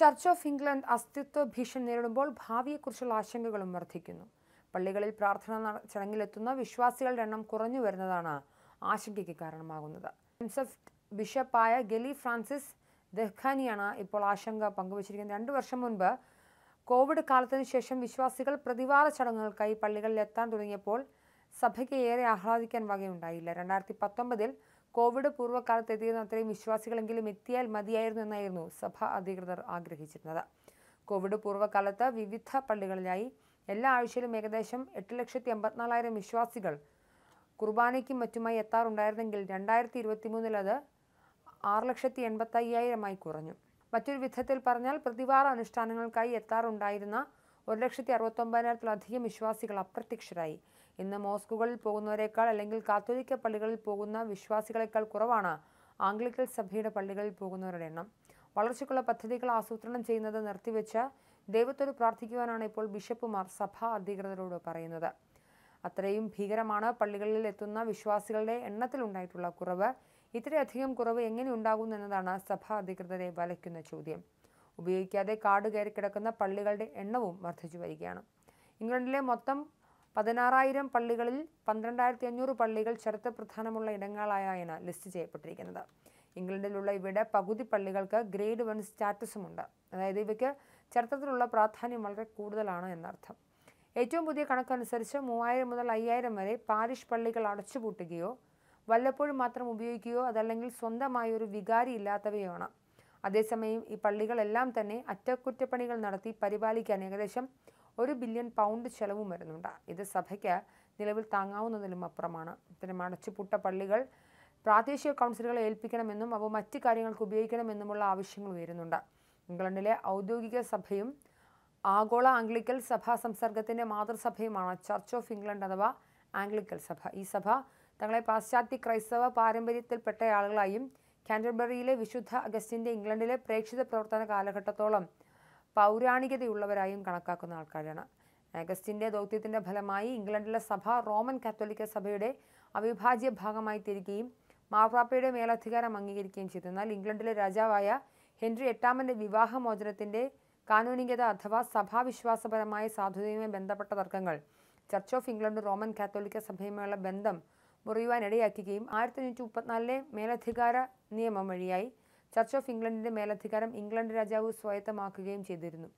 church of England അസ്തിത്വ ഭീഷണി നേരിടുമ്പോൾ ഭാവിയെക്കുറിച്ചുള്ള ആശങ്കകളും വർദ്ധിക്കുന്നു പള്ളികളിൽ പ്രാർത്ഥന ചടങ്ങിലെത്തുന്ന വിശ്വാസികളുടെ എണ്ണം കുറഞ്ഞു വരുന്നതാണ് ആശങ്കയ്ക്ക് കാരണമാകുന്നത് ബിഷപ്പായ ഗലി ഫ്രാൻസിസ് ദെഹ്ഖാനിയാണ് ഇപ്പോൾ ആശങ്ക പങ്കുവച്ചിരിക്കുന്നത് രണ്ടു വർഷം മുൻപ് കോവിഡ് കാലത്തിന് ശേഷം വിശ്വാസികൾ പ്രതിവാര ചടങ്ങുകൾക്കായി പള്ളികളിൽ എത്താൻ തുടങ്ങിയപ്പോൾ സഭയ്ക്ക് ഏറെ ആഹ്ലാദിക്കാൻ വകയുണ്ടായില്ല രണ്ടായിരത്തി പത്തൊമ്പതിൽ കോവിഡ് പൂർവ്വകാലത്ത് എത്തിയിരുന്ന അത്രയും വിശ്വാസികളെങ്കിലും എത്തിയാൽ മതിയായിരുന്നു എന്നായിരുന്നു സഭ അധികൃതർ ആഗ്രഹിച്ചിരുന്നത് കോവിഡ് പൂർവ്വകാലത്ത് വിവിധ പള്ളികളിലായി എല്ലാ ആഴ്ചയിലും ഏകദേശം എട്ട് ലക്ഷത്തി എൺപത്തിനാലായിരം വിശ്വാസികൾ കുർബാനയ്ക്കും മറ്റുമായി എത്താറുണ്ടായിരുന്നെങ്കിൽ രണ്ടായിരത്തി മൂന്നിൽ അത് ആറ് ലക്ഷത്തി എൺപത്തി അയ്യായിരമായി കുറഞ്ഞു മറ്റൊരു വിധത്തിൽ പറഞ്ഞാൽ പ്രതിവാര അനുഷ്ഠാനങ്ങൾക്കായി എത്താറുണ്ടായിരുന്ന ഒരു ലക്ഷത്തി അറുപത്തൊമ്പതിനായിരത്തിലധികം വിശ്വാസികൾ അപ്രത്യക്ഷരായി ഇന്ന് മോസ്കുകളിൽ പോകുന്നവരെക്കാൾ അല്ലെങ്കിൽ കാത്തോലിക്ക പള്ളികളിൽ പോകുന്ന വിശ്വാസികളെക്കാൾ കുറവാണ് ആംഗ്ലിക്കൽ സഭയുടെ പള്ളികളിൽ പോകുന്നവരുടെ എണ്ണം വളർച്ചയ്ക്കുള്ള പദ്ധതികൾ ആസൂത്രണം ചെയ്യുന്നത് നിർത്തിവെച്ച് ദൈവത്തോട് പ്രാർത്ഥിക്കുവാനാണ് ഇപ്പോൾ ബിഷപ്പുമാർ സഭാ അധികൃതരോട് പറയുന്നത് അത്രയും ഭീകരമാണ് പള്ളികളിൽ എത്തുന്ന വിശ്വാസികളുടെ എണ്ണത്തിലുണ്ടായിട്ടുള്ള കുറവ് ഇത്രയധികം കുറവ് എങ്ങനെ ഉണ്ടാകുന്നു എന്നതാണ് സഭാ അധികൃതരെ വലയ്ക്കുന്ന ചോദ്യം ഉപയോഗിക്കാതെ കാട് കയറി കിടക്കുന്ന പള്ളികളുടെ എണ്ണവും വർദ്ധിച്ചു വരികയാണ് ഇംഗ്ലണ്ടിലെ മൊത്തം പതിനാറായിരം പള്ളികളിൽ പന്ത്രണ്ടായിരത്തി അഞ്ഞൂറ് പള്ളികൾ പ്രധാനമുള്ള ഇടങ്ങളായാണ് ലിസ്റ്റ് ചെയ്യപ്പെട്ടിരിക്കുന്നത് ഇംഗ്ലണ്ടിലുള്ള ഇവിടെ പകുതി പള്ളികൾക്ക് ഗ്രേഡ് വൺ സ്റ്റാറ്റസുമുണ്ട് അതായത് ഇവയ്ക്ക് ചരിത്രത്തിലുള്ള പ്രാധാന്യം വളരെ കൂടുതലാണ് എന്നർത്ഥം ഏറ്റവും പുതിയ കണക്കനുസരിച്ച് മൂവായിരം മുതൽ അയ്യായിരം വരെ പാരിഷ് പള്ളികൾ അടച്ചുപൂട്ടുകയോ വല്ലപ്പോഴും മാത്രം ഉപയോഗിക്കുകയോ അതല്ലെങ്കിൽ സ്വന്തമായ ഒരു വികാരി ഇല്ലാത്തവയാണ് അതേസമയം ഈ പള്ളികളെല്ലാം തന്നെ അറ്റകുറ്റപ്പണികൾ നടത്തി പരിപാലിക്കാൻ ഏകദേശം ഒരു ബില്യൺ പൗണ്ട് ചെലവും വരുന്നുണ്ട് ഇത് സഭയ്ക്ക് നിലവിൽ താങ്ങാവുന്നതിലും അപ്പുറമാണ് പിന്നെ അടച്ചുപൂട്ട പള്ളികൾ പ്രാദേശിക കൗൺസിലുകളെ ഏൽപ്പിക്കണമെന്നും അവ മറ്റ് കാര്യങ്ങൾക്ക് ഉപയോഗിക്കണമെന്നുമുള്ള ആവശ്യങ്ങൾ ഉയരുന്നുണ്ട് ഇംഗ്ലണ്ടിലെ ഔദ്യോഗിക സഭയും ആഗോള ആംഗ്ലിക്കൽ സഭാ സംസർഗത്തിൻ്റെ മാതൃസഭയുമാണ് ചർച്ച് ഓഫ് ഇംഗ്ലണ്ട് അഥവാ ആംഗ്ലിക്കൽ സഭ ഈ സഭ തങ്ങളെ പാശ്ചാത്യ ക്രൈസ്തവ പാരമ്പര്യത്തിൽപ്പെട്ട ആളുകളായും കാൻഡർബറിയിലെ വിശുദ്ധ അഗസ്റ്റിൻ്റെ ഇംഗ്ലണ്ടിലെ പ്രേക്ഷിത പ്രവർത്തന കാലഘട്ടത്തോളം പൗരാണികതയുള്ളവരായും കണക്കാക്കുന്ന ആൾക്കാരാണ് ആഗസ്റ്റിൻ്റെ ദൗത്യത്തിൻ്റെ ഫലമായി ഇംഗ്ലണ്ടിലെ സഭ റോമൻ കാത്തോലിക്ക സഭയുടെ അവിഭാജ്യ ഭാഗമായി തീരുകയും മാർപ്പാപ്പയുടെ മേലധികാരം അംഗീകരിക്കുകയും ചെയ്തു എന്നാൽ ഇംഗ്ലണ്ടിലെ രാജാവായ ഹെൻറി എട്ടാമൻ്റെ വിവാഹമോചനത്തിൻ്റെ കാനൂനികത അഥവാ സഭാവിശ്വാസപരമായ സാധുതയുമായി ബന്ധപ്പെട്ട തർക്കങ്ങൾ ചർച്ച് ഓഫ് ഇംഗ്ലണ്ട് റോമൻ കാത്തോലിക്ക സഭയുമായുള്ള ബന്ധം മുറിയുവാനിടയാക്കുകയും ആയിരത്തി അഞ്ഞൂറ്റി മുപ്പത്തിനാലിലെ മേലധികാര നിയമം വഴിയായി ചർച്ച് ഓഫ് ഇംഗ്ലണ്ടിന്റെ മേലധികാരം ഇംഗ്ലണ്ട് രാജാവ് സ്വായത്തമാക്കുകയും ചെയ്തിരുന്നു